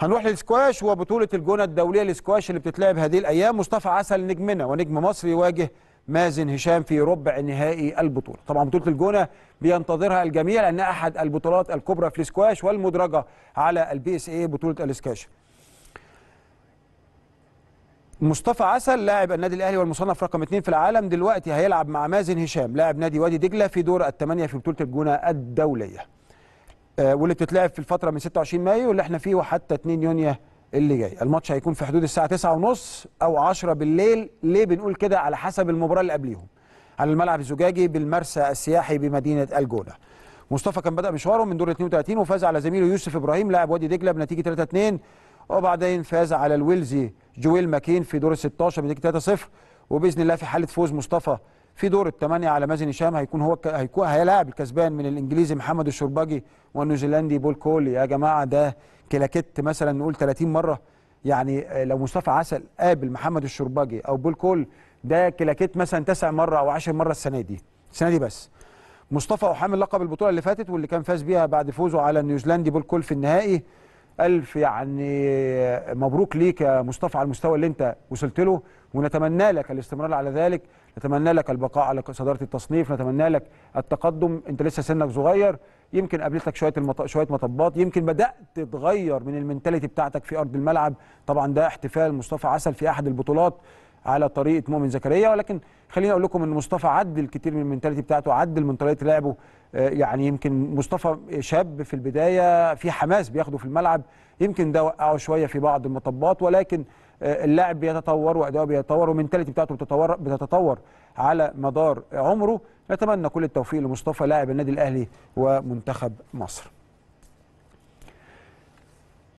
هنروح للسكواش وبطولة الجونة الدولية للسكواش اللي بتتلعب هذه الأيام مصطفى عسل نجمنا ونجم مصر يواجه مازن هشام في ربع نهائي البطولة طبعا بطولة الجونة بينتظرها الجميع لأنها أحد البطولات الكبرى في السكواش والمدرجة على البي اس اي بطولة السكواش مصطفى عسل لاعب النادي الاهلي والمصنف رقم 2 في العالم دلوقتي هيلعب مع مازن هشام لاعب نادي وادي دجله في دور الثمانيه في بطوله الجونه الدوليه آه، واللي بتتلعب في الفتره من 26 مايو اللي احنا فيه وحتى 2 يونيو اللي جاي الماتش هيكون في حدود الساعه 9:30 او 10 بالليل ليه بنقول كده على حسب المباراه اللي قبليهم على الملعب الزجاجي بالمرسى السياحي بمدينه الجوله مصطفى كان بدا مشواره من دور 32 وفاز على زميله يوسف ابراهيم لاعب وادي دجله بنتيجه 3-2 وبعدين فاز على الويلزي جويل ماكين في دور 16 بنتيجه 3-0 وباذن الله في حاله فوز مصطفى في دور الثمانيه على مازن هشام هيكون هو ك... هيكون هيلاعب الكسبان من الانجليزي محمد الشرباجي والنيوزيلندي بول كول يا جماعه ده كلاكيت مثلا نقول 30 مره يعني آه، لو مصطفى عسل قابل محمد الشرباجي او بول كول ده كلاكيت مثلا تسع مره او 10 مره السنه دي السنه دي بس مصطفى وحامل لقب البطوله اللي فاتت واللي كان فاز بيها بعد فوزه على النيوزيلندي بول كول في النهائي الف يعني مبروك ليك يا مصطفى على المستوى اللي انت وصلت له ونتمنى لك الاستمرار على ذلك نتمنى لك البقاء على صداره التصنيف نتمنى لك التقدم انت لسه سنك صغير يمكن قابلتك شويه المط... شويه مطبات يمكن بدات تتغير من المنتاليتي بتاعتك في ارض الملعب طبعا ده احتفال مصطفى عسل في احد البطولات على طريقه مؤمن زكريا ولكن خليني اقول لكم ان مصطفى عدل كتير من المنتاليتي بتاعته عدل من طريقه لعبه آه، يعني يمكن مصطفى شاب في البدايه في حماس بياخده في الملعب يمكن ده وقعه شويه في بعض المطبات ولكن آه، اللاعب بيتطور واداؤه بيتطور والمنتاليتي بتاعته بتتطور بتتطور على مدار عمره نتمنى كل التوفيق لمصطفى لاعب النادي الاهلي ومنتخب مصر